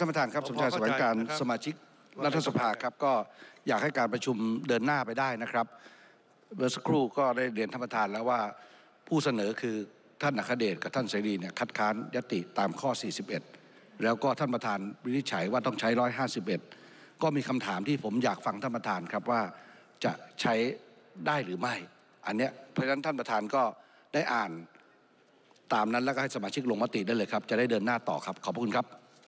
ท่านประธานครับสมชายสวัสดิการสมาชิกรัฐสภาครับก็อยากให้การประชุมเดินหน้าไปได้นะครับเมื่อสักครู่ก็ได้เรียนท่านประธานแล้วว่าผู้เสนอคือท่านอัคเดชกับท่านเสรีเนี่ยคัดค้าน ยติตามข้อ 41 แล้วก็ท่านประธานวินิจฉัยว่าต้องใช้ 151 ก็มีคำถามที่ผมอยากฟังท่านประธานครับว่าจะใช้ได้หรือไม่ อันเนี้ยเพราะฉะนั้นท่านประธานก็ได้อ่านตามนั้นแล้วก็ให้สมาชิกลงมติได้เลยครับจะได้เดินหน้าต่อครับขอบคุณครับ